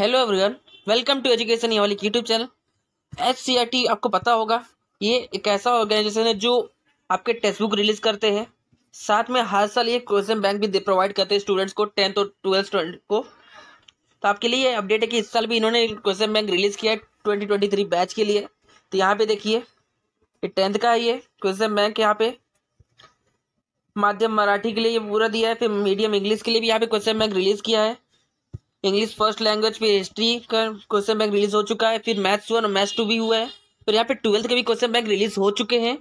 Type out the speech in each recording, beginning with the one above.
hello everyone welcome to education ये वाली YouTube channel H आपको पता होगा ये एक ऐसा ऑर्गेनाइजेशन है जो आपके टेक्स्ट बुक रिलीज़ करते हैं साथ में हर साल ये क्वेश्चन बैंक भी प्रोवाइड करते हैं स्टूडेंट्स को टेंथ और ट्वेल्थ स्टूडेंट को तो आपके लिए अपडेट है कि इस साल भी इन्होंने क्वेश्चन बैंक रिलीज़ किया है ट्वेंटी ट्वेंटी थ्री बैच के लिए तो यहाँ पे देखिए ये टेंथ का है ये क्वेश्चन बैंक यहाँ पे माध्यम मराठी के लिए ये पूरा दिया है फिर मीडियम इंग्लिश के लिए भी यहाँ पे क्वेश्चन बैंक रिलीज़ किया है इंग्लिश फर्स्ट लैंग्वेज पे हिस्ट्री का क्वेश्चन बैंक रिलीज हो चुका है फिर मैथ्स वन और मैथ्स टू भी हुआ है फिर यहाँ पे ट्वेल्थ के भी क्वेश्चन बैंक रिलीज हो चुके हैं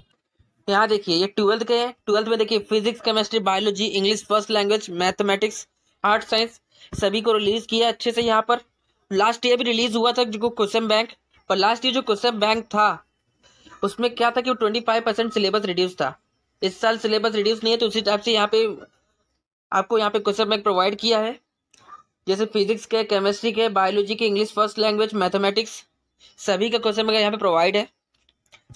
तो यहाँ देखिए ये ट्वेल्थ के हैं ट्वेल्थ में देखिए physics chemistry biology English first language mathematics art science सभी को रिलीज किया अच्छे से यहाँ पर लास्ट ईयर भी रिलीज हुआ था जो क्वेश्चन बैंक और लास्ट ईयर जो क्वेश्चन बैंक था उसमें क्या था कि वो twenty five percent syllabus reduce था इस साल सिलेबस रिड्यूस नहीं है तो उसी टाइप से यहाँ पे आपको यहाँ पे क्वेश्चन बैंक प्रोवाइड किया है जैसे फिजिक्स के केमिस्ट्री के बायोलॉजी के इंग्लिश फर्स्ट लैंग्वेज मैथमेटिक्स सभी का क्वेश्चन बैंक यहाँ पे प्रोवाइड है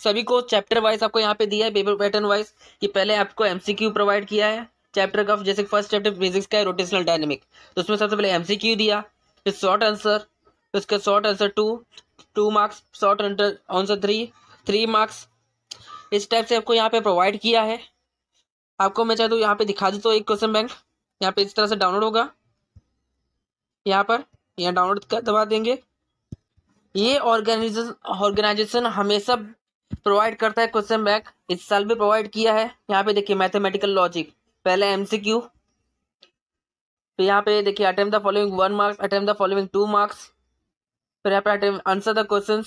सभी को चैप्टर वाइज आपको यहाँ पे दिया है पेपर पैटर्न वाइज कि पहले आपको एम प्रोवाइड किया है चैप्टर का जैसे फर्स्ट चैप्टर फिजिक्स का है रोटेशनल डायनेमिक तो उसमें सबसे पहले एम दिया फिर शॉर्ट आंसर उसका short answer two two marks short answer three three marks इस टाइप से आपको यहाँ पे प्रोवाइड किया है आपको मैं चाहता हूँ यहाँ पे दिखा देता तो एक क्वेश्चन बैंक यहाँ पे इस तरह से डाउनलोड होगा यहाँ पर यहाँ डाउनलोड कर दबा देंगे ये ऑर्गेनाइजेशन ऑर्गेनाइजेशन हमेशा प्रोवाइड करता है क्वेश्चन बैक इस साल भी प्रोवाइड किया है यहाँ पे देखिए मैथमेटिकल लॉजिक पहले एमसीक्यू फिर यहाँ पे देखिए attempt the following one marks attempt the following two marks फिर यहाँ पे answer the question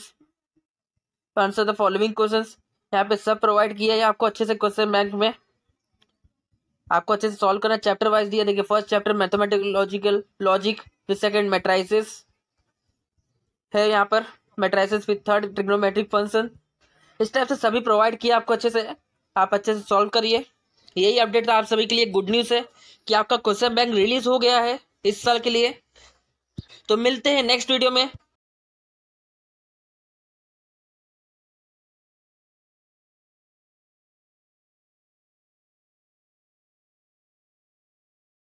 answer the following question यहाँ पे सब प्रोवाइड किया है आपको अच्छे से क्वेश्चन बैंक में आपको अच्छे से सॉल्व करना चैप्टर वाइज दिया देखिए फर्स्ट चैप्टर मैथमेटिकल लॉजिक फिर सेकंड मेट्राइसिस है यहाँ पर मेट्राइसिस फिर थर्ड ट्रिग्नोमेट्रिक फंक्शन इस टाइप से सभी प्रोवाइड किया आपको अच्छे से आप अच्छे से सॉल्व करिए यही अपडेट था आप सभी के लिए गुड न्यूज़ है कि आपका क्वेश्चन बैंक रिलीज हो गया है इस साल के लिए तो मिलते हैं नेक्स्ट वीडियो में